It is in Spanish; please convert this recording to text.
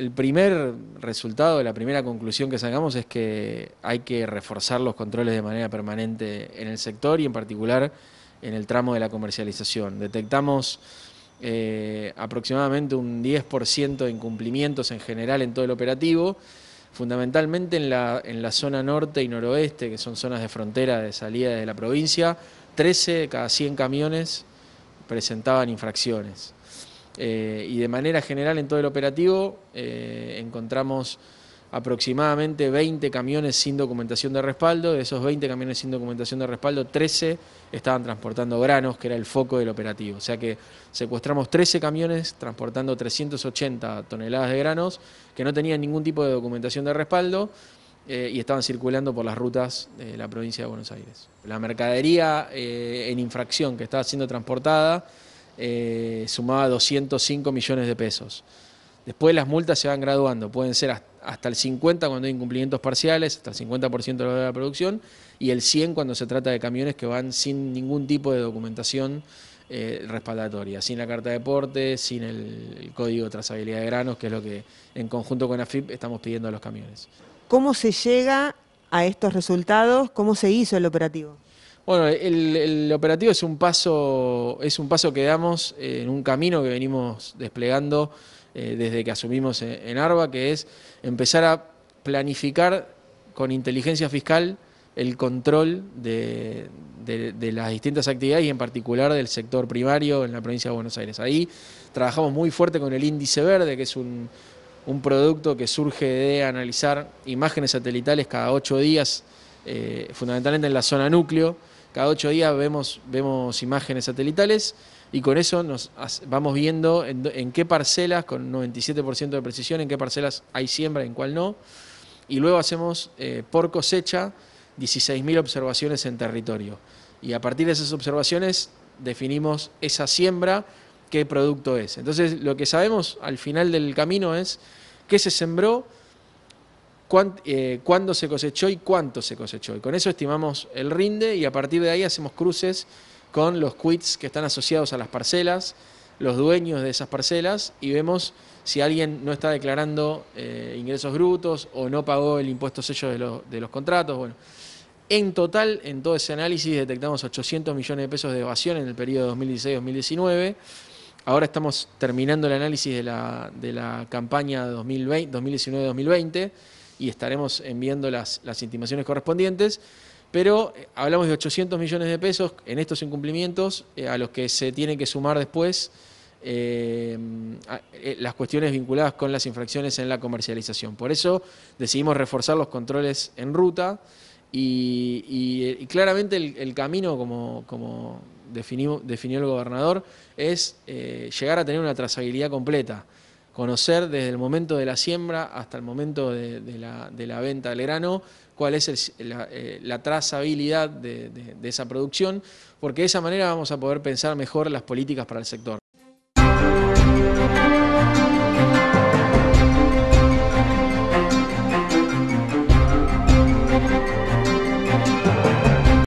el primer resultado, la primera conclusión que sacamos es que hay que reforzar los controles de manera permanente en el sector y en particular en el tramo de la comercialización. Detectamos eh, aproximadamente un 10% de incumplimientos en general en todo el operativo, fundamentalmente en la, en la zona norte y noroeste, que son zonas de frontera de salida de la provincia, 13 de cada 100 camiones presentaban infracciones. Eh, y de manera general en todo el operativo eh, encontramos aproximadamente 20 camiones sin documentación de respaldo. De esos 20 camiones sin documentación de respaldo, 13 estaban transportando granos, que era el foco del operativo. O sea que secuestramos 13 camiones transportando 380 toneladas de granos que no tenían ningún tipo de documentación de respaldo. Eh, y estaban circulando por las rutas de la provincia de Buenos Aires. La mercadería en infracción que estaba siendo transportada eh, sumaba 205 millones de pesos. Después las multas se van graduando, pueden ser hasta el 50 cuando hay incumplimientos parciales, hasta el 50% de la producción, y el 100 cuando se trata de camiones que van sin ningún tipo de documentación eh, respaldatoria, sin la carta de porte, sin el, el, código de trazabilidad de granos, que es lo que en conjunto con AFIP estamos pidiendo a los camiones. ¿Cómo se llega a estos resultados? ¿Cómo se hizo el operativo? Bueno, el, operativo es un paso, es un paso que damos eh, en un camino que venimos desplegando eh, desde que asumimos en, ARBA, que es empezar a planificar con inteligencia fiscal el control de, las distintas actividades y en particular del sector primario en la provincia de Buenos Aires. Ahí trabajamos muy fuerte con el índice verde, que es un, producto que surge de analizar imágenes satelitales cada ocho días, eh, fundamentalmente en la zona núcleo. Cada ocho días vemos, vemos imágenes satelitales y con eso nos vamos viendo en, qué parcelas, con 97% de precisión, en qué parcelas hay siembra, y en cuál no. Y luego hacemos eh, por cosecha 16.000 observaciones en territorio. Y a partir de esas observaciones definimos esa siembra, qué producto es. Entonces, lo que sabemos al final del camino es qué se sembró, eh, cuándo se cosechó y cuánto se cosechó. Y con eso estimamos el rinde y a partir de ahí hacemos cruces con los quits que están asociados a las parcelas, los dueños de esas parcelas y vemos si alguien no está declarando eh, ingresos brutos o no pagó el impuesto sello de, de los contratos. Bueno, en total, en todo ese análisis detectamos 800 millones de pesos de evasión en el periodo 2016-2019. Ahora estamos terminando el análisis de la, de la campaña 2019-2020 y estaremos enviando las, las intimaciones correspondientes. Pero eh, hablamos de 800 millones de pesos en estos incumplimientos eh, a los que se tienen que sumar después eh, las cuestiones vinculadas con las infracciones en la comercialización. Por eso decidimos reforzar los controles en ruta y, claramente el, camino, como, definió el gobernador, es llegar a tener una trazabilidad completa conocer desde el momento de la siembra hasta el momento de, la, venta del grano, cuál es eh, la, trazabilidad de esa producción, porque de esa manera vamos a poder pensar mejor las políticas para el sector.